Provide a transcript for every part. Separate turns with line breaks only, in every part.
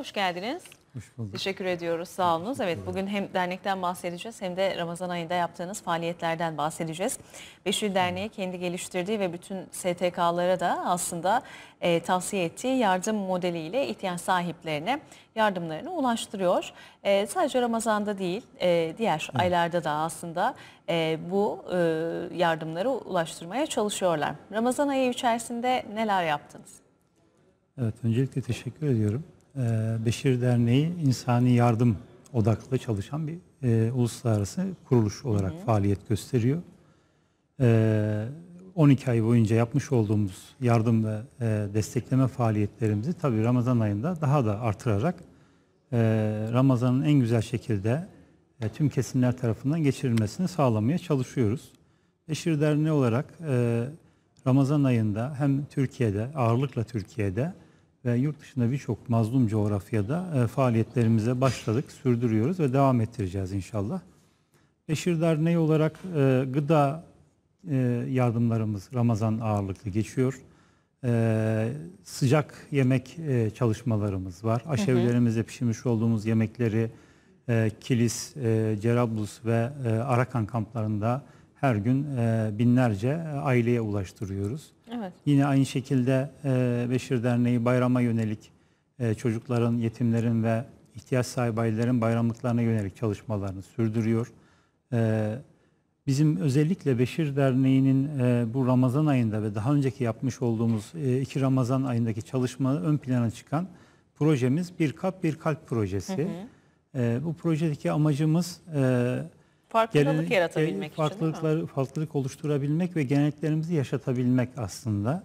Hoş geldiniz. Hoş bulduk. Teşekkür ediyoruz. Sağ olunuz. Evet bugün hem dernekten bahsedeceğiz hem de Ramazan ayında yaptığınız faaliyetlerden bahsedeceğiz. Beşir Derneği kendi geliştirdiği ve bütün STK'lara da aslında e, tavsiye ettiği yardım modeliyle ihtiyaç sahiplerine yardımlarını ulaştırıyor. E, sadece Ramazan'da değil e, diğer Hı. aylarda da aslında e, bu e, yardımları ulaştırmaya çalışıyorlar. Ramazan ayı içerisinde neler yaptınız?
Evet öncelikle teşekkür ediyorum. Ee, Beşir Derneği insani yardım odaklı çalışan bir e, uluslararası kuruluş olarak hı hı. faaliyet gösteriyor. E, ee, 12 ay boyunca yapmış olduğumuz yardım ve e, destekleme faaliyetlerimizi tabii Ramazan ayında daha da artırarak e, Ramazan'ın en güzel şekilde e, tüm kesimler tarafından geçirilmesini sağlamaya çalışıyoruz. Beşir Derneği olarak e, Ramazan ayında hem Türkiye'de, ağırlıkla Türkiye'de ve yurt dışında birçok mazlum coğrafyada e, faaliyetlerimize başladık, sürdürüyoruz ve devam ettireceğiz inşallah. Beşir Derneği olarak e, gıda e, yardımlarımız Ramazan ağırlıklı geçiyor. Sıcak yemek çalışmalarımız var. Aşevlerimizde pişirmiş olduğumuz yemekleri Kilis, Cerablus ve Arakan kamplarında her gün e, binlerce e, aileye ulaştırıyoruz. Evet. Yine aynı şekilde e, Beşir Derneği bayrama yönelik e, çocukların, yetimlerin ve ihtiyaç sahibi ailelerin bayramlıklarına yönelik çalışmalarını sürdürüyor. E, bizim özellikle Beşir Derneği'nin e, bu Ramazan ayında ve daha önceki yapmış olduğumuz e, iki Ramazan ayındaki çalışma ön plana çıkan projemiz Bir Kap Bir Kalp projesi. Hı hı. E, bu projedeki amacımız... E, Farklılık Genel, yaratabilmek için farklılıkları, Farklılık oluşturabilmek ve geleneklerimizi yaşatabilmek aslında.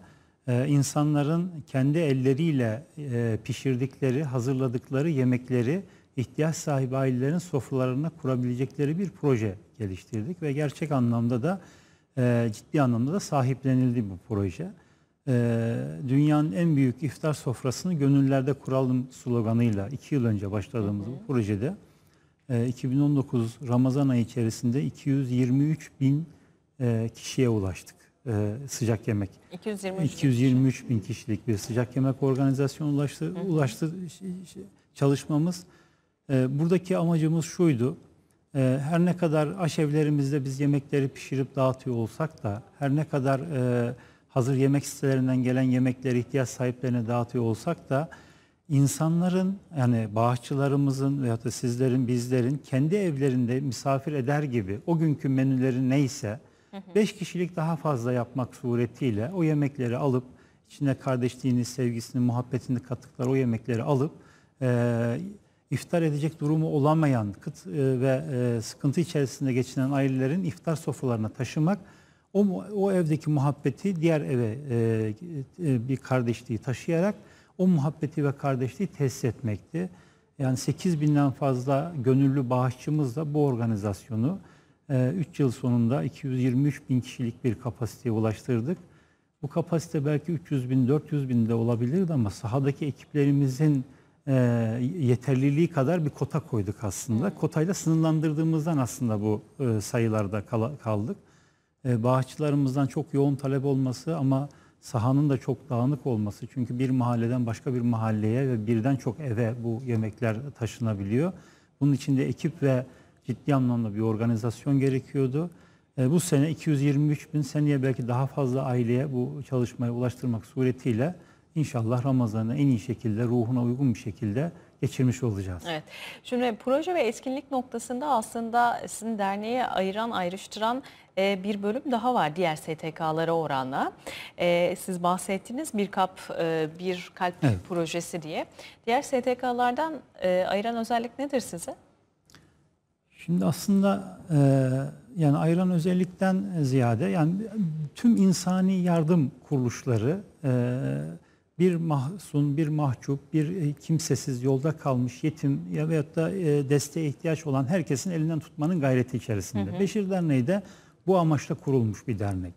Ee, insanların kendi elleriyle e, pişirdikleri, hazırladıkları yemekleri ihtiyaç sahibi ailelerin sofralarına kurabilecekleri bir proje geliştirdik ve gerçek anlamda da e, ciddi anlamda da sahiplenildi bu proje. E, dünyanın en büyük iftar sofrasını gönüllerde kuralım sloganıyla iki yıl önce başladığımız hı hı. bu projede 2019 ee, Ramazan ayı içerisinde 223 bin e, kişiye ulaştık e, sıcak yemek. 223, 223 bin kişilik bir sıcak yemek organizasyonu ulaştı, ulaştı çalışmamız. E, buradaki amacımız şuydu. Her ne kadar aşevlerimizde biz yemekleri pişirip dağıtıyor olsak da her ne kadar hazır yemek sitelerinden gelen yemekleri ihtiyaç sahiplerine dağıtıyor olsak da insanların yani bağışçılarımızın veyahut da sizlerin bizlerin kendi evlerinde misafir eder gibi o günkü menüleri neyse 5 kişilik daha fazla yapmak suretiyle o yemekleri alıp içine kardeşliğini, sevgisini, muhabbetini kattıkları o yemekleri alıp e, iftar edecek durumu olamayan kıt e, ve e, sıkıntı içerisinde geçinen ailelerin iftar sofralarına taşımak o, o evdeki muhabbeti diğer eve e, e, bir kardeşliği taşıyarak o muhabbeti ve kardeşliği tesis etmekti. Yani 8 binden fazla gönüllü bağışçımızla bu organizasyonu 3 e, yıl sonunda 223 bin kişilik bir kapasiteye ulaştırdık. Bu kapasite belki 300 bin, 400 bin de olabilirdi ama sahadaki ekiplerimizin e, yeterliliği kadar bir kota koyduk aslında. Hı. Kotayla sınırlandırdığımızdan aslında bu e, sayılarda kaldık. E, bağışçılarımızdan çok yoğun talep olması ama sahanın da çok dağınık olması. Çünkü bir mahalleden başka bir mahalleye ve birden çok eve bu yemekler taşınabiliyor. Bunun için de ekip ve ciddi anlamda bir organizasyon gerekiyordu. E, bu sene 223 bin seneye belki daha fazla aileye bu çalışmayı ulaştırmak suretiyle inşallah Ramazan'ı en iyi şekilde ruhuna uygun bir şekilde geçirmiş olacağız.
Evet. Şimdi proje ve etkinlik noktasında aslında sizin derneği ayıran, ayrıştıran ee, bir bölüm daha var diğer STK'lara oranla. Ee, siz bahsettiniz bir kap e, bir kalp evet. projesi diye. Diğer STK'lardan e, ayıran özellik nedir size?
Şimdi aslında e, yani ayıran özellikten ziyade yani tüm insani yardım kuruluşları e, bir mahzun, bir mahcup, bir kimsesiz yolda kalmış yetim ya veyahut da desteğe ihtiyaç olan herkesin elinden tutmanın gayreti içerisinde. Hı hı. Beşir Derneği de bu amaçla kurulmuş bir dernek.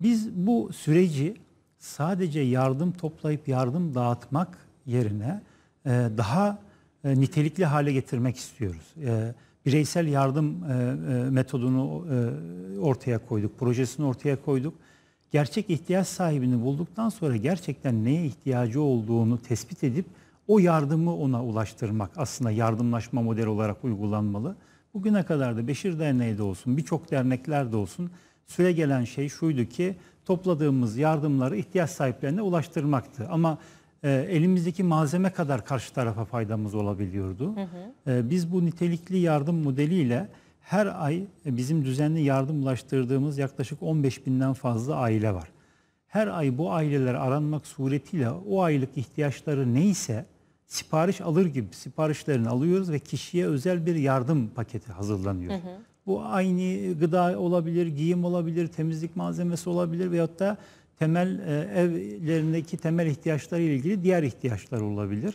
Biz bu süreci sadece yardım toplayıp yardım dağıtmak yerine e, daha e, nitelikli hale getirmek istiyoruz. E, bireysel yardım metodunu ortaya koyduk, projesini ortaya koyduk. Gerçek ihtiyaç sahibini bulduktan sonra gerçekten neye ihtiyacı olduğunu tespit edip o yardımı ona ulaştırmak aslında yardımlaşma modeli olarak uygulanmalı. Bugüne kadar da Beşir Derneği de olsun, birçok dernekler de olsun süre gelen şey şuydu ki topladığımız yardımları ihtiyaç sahiplerine ulaştırmaktı. Ama e, elimizdeki malzeme kadar karşı tarafa faydamız olabiliyordu. Hı hı. E, biz bu nitelikli yardım modeliyle her ay e, bizim düzenli yardım ulaştırdığımız yaklaşık 15 binden fazla aile var. Her ay bu aileler aranmak suretiyle o aylık ihtiyaçları neyse sipariş alır gibi siparişlerini alıyoruz ve kişiye özel bir yardım paketi hazırlanıyor. Hı hı. Bu aynı gıda olabilir, giyim olabilir, temizlik malzemesi olabilir veyahut da temel e, evlerindeki temel ihtiyaçları ilgili diğer ihtiyaçlar olabilir.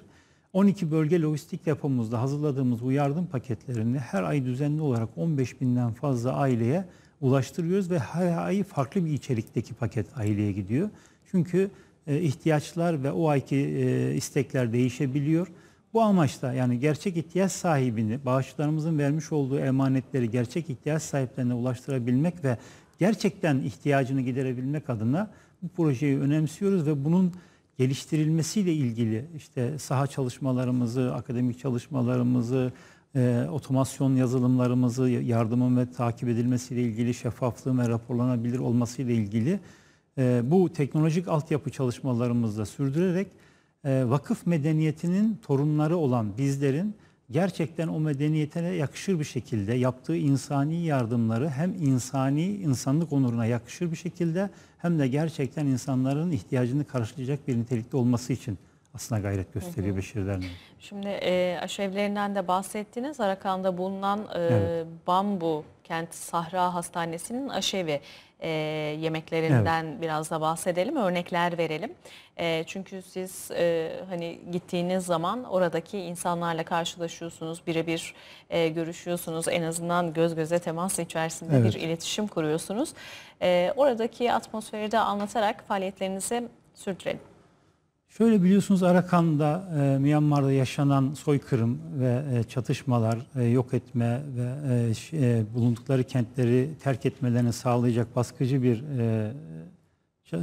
12 bölge lojistik depomuzda hazırladığımız bu yardım paketlerini her ay düzenli olarak 15 binden fazla aileye ulaştırıyoruz ve her ay farklı bir içerikteki paket aileye gidiyor. Çünkü e, ihtiyaçlar ve o ayki e, istekler değişebiliyor. Bu amaçla yani gerçek ihtiyaç sahibini, bağışçılarımızın vermiş olduğu emanetleri gerçek ihtiyaç sahiplerine ulaştırabilmek ve gerçekten ihtiyacını giderebilmek adına bu projeyi önemsiyoruz ve bunun geliştirilmesiyle ilgili işte saha çalışmalarımızı, akademik çalışmalarımızı, e, otomasyon yazılımlarımızı, yardımın ve takip edilmesiyle ilgili şeffaflığın ve raporlanabilir olmasıyla ilgili e, bu teknolojik altyapı çalışmalarımızda sürdürerek e, vakıf medeniyetinin torunları olan bizlerin gerçekten o medeniyete yakışır bir şekilde yaptığı insani yardımları hem insani insanlık onuruna yakışır bir şekilde hem de gerçekten insanların ihtiyacını karşılayacak bir nitelikte olması için aslında gayret gösteriyor Beşir Derneği.
Şimdi e, aşevlerinden de bahsettiniz. Arakan'da bulunan e, evet. Bambu Kent Sahra Hastanesi'nin aşevi e, yemeklerinden evet. biraz da bahsedelim, örnekler verelim. E, çünkü siz e, hani gittiğiniz zaman oradaki insanlarla karşılaşıyorsunuz, birebir e, görüşüyorsunuz. En azından göz göze temas içerisinde evet. bir iletişim kuruyorsunuz. E, oradaki atmosferi de anlatarak faaliyetlerinizi sürdürelim.
Şöyle biliyorsunuz Arakan'da, e, Myanmar'da yaşanan soykırım ve e, çatışmalar, e, yok etme ve e, e bulundukları kentleri terk etmelerini sağlayacak baskıcı bir e, e,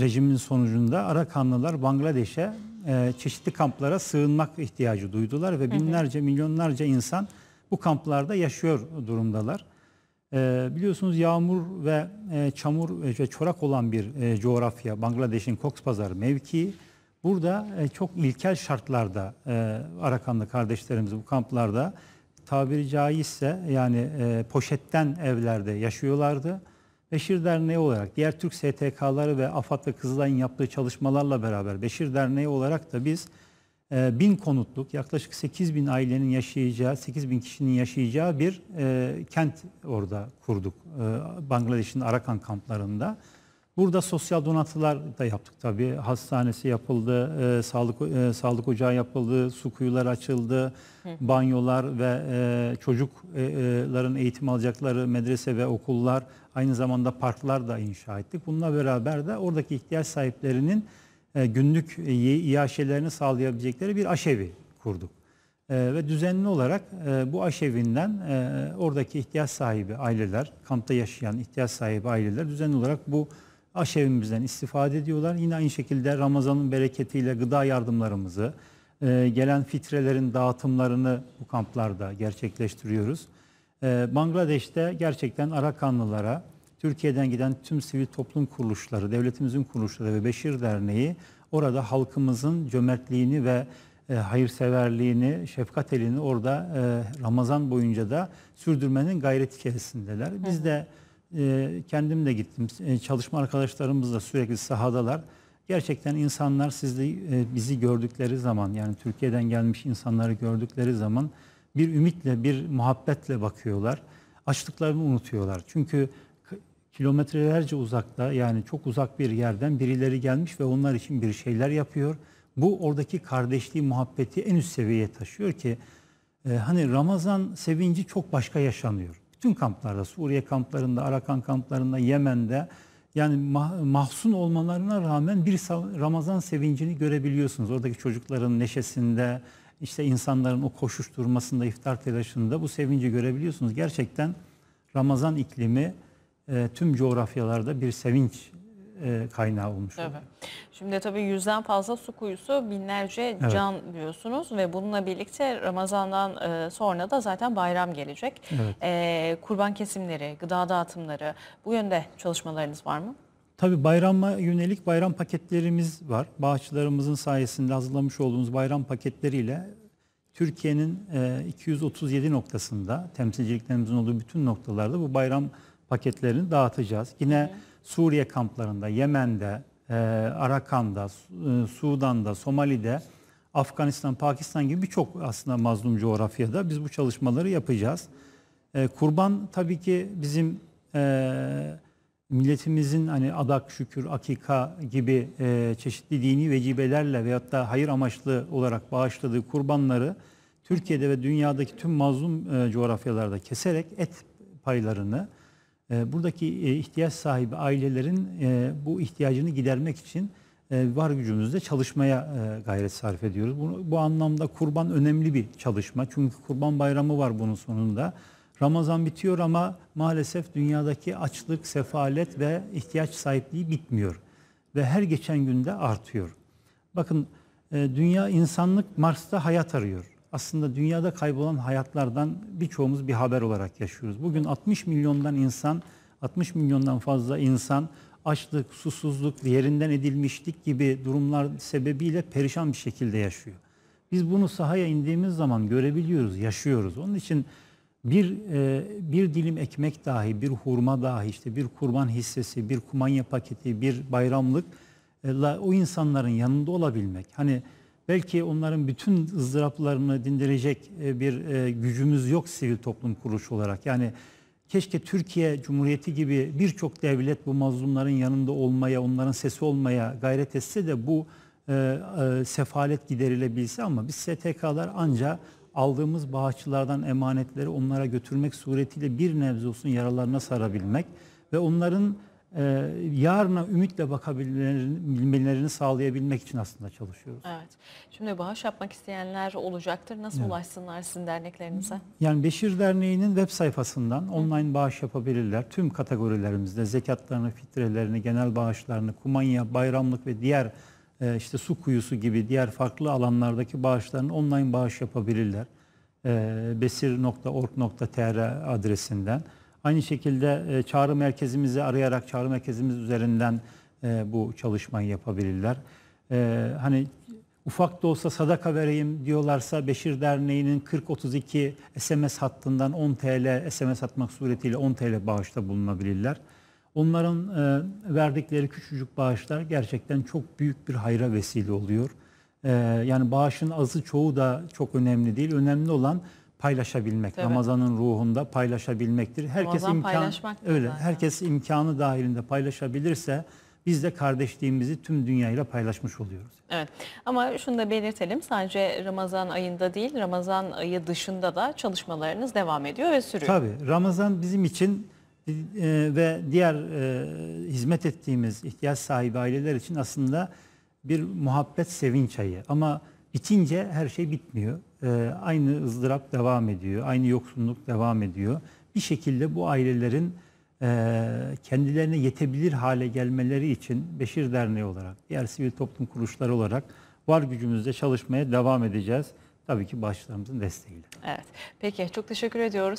rejimin sonucunda Arakanlılar Bangladeş'e e, çeşitli kamplara sığınmak ihtiyacı duydular ve binlerce, milyonlarca insan bu kamplarda yaşıyor durumdalar. E, biliyorsunuz yağmur ve e, çamur ve çorak olan bir e, coğrafya Bangladeş'in Kokspazar mevkii. Burada e, çok ilkel şartlarda e, Arakanlı kardeşlerimiz bu kamplarda tabiri caizse yani e, poşetten evlerde yaşıyorlardı. Beşir Derneği olarak diğer Türk STK'ları ve AFAD ve Kızılay'ın yaptığı çalışmalarla beraber Beşir Derneği olarak da biz e, bin konutluk yaklaşık 8 bin ailenin yaşayacağı 8 bin kişinin yaşayacağı bir kent orada kurduk. Bangladeş'in Arakan kamplarında. Burada sosyal donatılar da yaptık tabii. Hastanesi yapıldı, e, sağlık e, sağlık ocağı yapıldı, su kuyular açıldı, Hı. banyolar ve e, çocukların eğitim alacakları medrese ve okullar, aynı zamanda parklar da inşa ettik. Bununla beraber de oradaki ihtiyaç sahiplerinin e, günlük e, iaşelerini sağlayabilecekleri bir aşevi kurduk. E, ve düzenli olarak e, bu aşevinden e, oradaki ihtiyaç sahibi aileler, kampta yaşayan ihtiyaç sahibi aileler düzenli olarak bu aşevimizden istifade ediyorlar. Yine aynı şekilde Ramazan'ın bereketiyle gıda yardımlarımızı, e, gelen fitrelerin dağıtımlarını bu kamplarda gerçekleştiriyoruz. E, Bangladeş'te gerçekten Arakanlılara, Türkiye'den giden tüm sivil toplum kuruluşları, devletimizin kuruluşları ve Beşir Derneği orada halkımızın cömertliğini ve e, hayırseverliğini, şefkat elini orada Ramazan boyunca da sürdürmenin gayreti içerisindeler. Biz de ee, kendim de gittim. Ee, çalışma arkadaşlarımız da sürekli sahadalar. Gerçekten insanlar sizde bizi gördükleri zaman yani Türkiye'den gelmiş insanları gördükleri zaman bir ümitle, bir muhabbetle bakıyorlar. Açlıklarını unutuyorlar. Çünkü kilometrelerce uzakta yani çok uzak bir yerden birileri gelmiş ve onlar için bir şeyler yapıyor. Bu oradaki kardeşliği, muhabbeti en üst seviyeye taşıyor ki e, hani Ramazan sevinci çok başka yaşanıyor. Tüm kamplarda, Suriye kamplarında, Arakan kamplarında, Yemen'de yani mahzun olmalarına rağmen bir Ramazan sevincini görebiliyorsunuz. Oradaki çocukların neşesinde, işte insanların o koşuşturmasında, iftar telaşında bu sevinci görebiliyorsunuz. Gerçekten Ramazan iklimi e, tüm coğrafyalarda bir sevinç e, kaynağı olmuş oluyor.
Tabii. Şimdi tabii yüzden fazla su kuyusu binlerce evet. can diyorsunuz ve bununla birlikte Ramazan'dan e, sonra da zaten bayram gelecek. Evet. E, kurban kesimleri, gıda dağıtımları bu yönde çalışmalarınız var mı?
Tabii bayrama yönelik bayram paketlerimiz var. Bağışçılarımızın sayesinde hazırlamış olduğumuz bayram paketleriyle Türkiye'nin 237 e, noktasında temsilciliklerimizin olduğu bütün noktalarda bu bayram paketlerini dağıtacağız. Yine evet Suriye kamplarında, Yemen'de, e, Arakan'da, e, Sudan'da, Somali'de, Afganistan, Pakistan gibi birçok aslında mazlum coğrafyada biz bu çalışmaları yapacağız. E, kurban tabii ki bizim e, milletimizin hani adak, şükür, akika gibi e, çeşitli dini vecibelerle veyahut da hayır amaçlı olarak bağışladığı kurbanları Türkiye'de ve dünyadaki tüm mazlum e, coğrafyalarda keserek et paylarını ee, buradaki e, ihtiyaç sahibi ailelerin e, bu ihtiyacını gidermek için e, var gücümüzle çalışmaya gayret sarf ediyoruz. Bu, bu anlamda kurban önemli bir çalışma. Çünkü kurban bayramı var bunun sonunda. Ramazan bitiyor ama maalesef dünyadaki açlık, sefalet ve ihtiyaç sahipliği bitmiyor. Ve her geçen günde artıyor. Bakın dünya insanlık Mars'ta hayat arıyor aslında dünyada kaybolan hayatlardan birçoğumuz bir haber olarak yaşıyoruz. Bugün 60 milyondan insan, 60 milyondan fazla insan açlık, susuzluk, yerinden edilmişlik gibi durumlar sebebiyle perişan bir şekilde yaşıyor. Biz bunu sahaya indiğimiz zaman görebiliyoruz, yaşıyoruz. Onun için bir e, bir dilim ekmek dahi, bir hurma dahi, işte bir kurban hissesi, bir kumanya paketi, bir bayramlık e, la, o insanların yanında olabilmek. Hani belki onların bütün ızdıraplarını dindirecek e, bir e, gücümüz yok sivil toplum kuruluşu olarak. Yani keşke Türkiye Cumhuriyeti gibi birçok devlet bu mazlumların yanında olmaya, onların sesi olmaya gayret etse de bu e, sefalet giderilebilse ama biz STK'lar anca aldığımız bağışçılardan emanetleri onlara götürmek suretiyle bir nebze olsun yaralarına sarabilmek ve onların e, yarına ümitle bakabilmelerini sağlayabilmek için aslında çalışıyoruz.
Evet. Şimdi bağış yapmak isteyenler olacaktır. Nasıl evet. ulaşsınlar sizin derneklerinize?
Yani Beşir Derneği'nin web sayfasından Hı. online bağış yapabilirler. Tüm kategorilerimizde zekatlarını, fitrelerini, genel bağışlarını, kumanya, bayramlık ve diğer e, işte su kuyusu gibi diğer farklı alanlardaki bağışlarını online bağış yapabilirler. E, besir.org.tr adresinden. Aynı şekilde e, çağrı merkezimizi arayarak çağrı merkezimiz üzerinden e, bu çalışmayı yapabilirler. E, hani ufak da olsa sadaka vereyim diyorlarsa Beşir Derneği'nin 4032 SMS hattından 10 TL SMS atmak suretiyle 10 TL bağışta bulunabilirler. Onların e, verdikleri küçücük bağışlar gerçekten çok büyük bir hayra vesile oluyor. E, yani bağışın azı çoğu da çok önemli değil. Önemli olan paylaşabilmek. Tabii. Ramazan'ın ruhunda paylaşabilmektir. Herkes imkan öyle zaten. herkes imkanı dahilinde paylaşabilirse biz de kardeşliğimizi tüm dünyayla paylaşmış oluyoruz.
Evet ama şunu da belirtelim sadece Ramazan ayında değil Ramazan ayı dışında da çalışmalarınız devam ediyor ve sürüyor. Tabii
Ramazan bizim için e, ve diğer e, hizmet ettiğimiz ihtiyaç sahibi aileler için aslında bir muhabbet sevinç ayı ama Bitince her şey bitmiyor. Ee, aynı ızdırap devam ediyor. Aynı yoksunluk devam ediyor. Bir şekilde bu ailelerin e, kendilerine yetebilir hale gelmeleri için Beşir Derneği olarak, diğer sivil toplum kuruluşları olarak var gücümüzle çalışmaya devam edeceğiz. Tabii ki başlarımızın desteğiyle.
Evet. Peki çok teşekkür ediyoruz.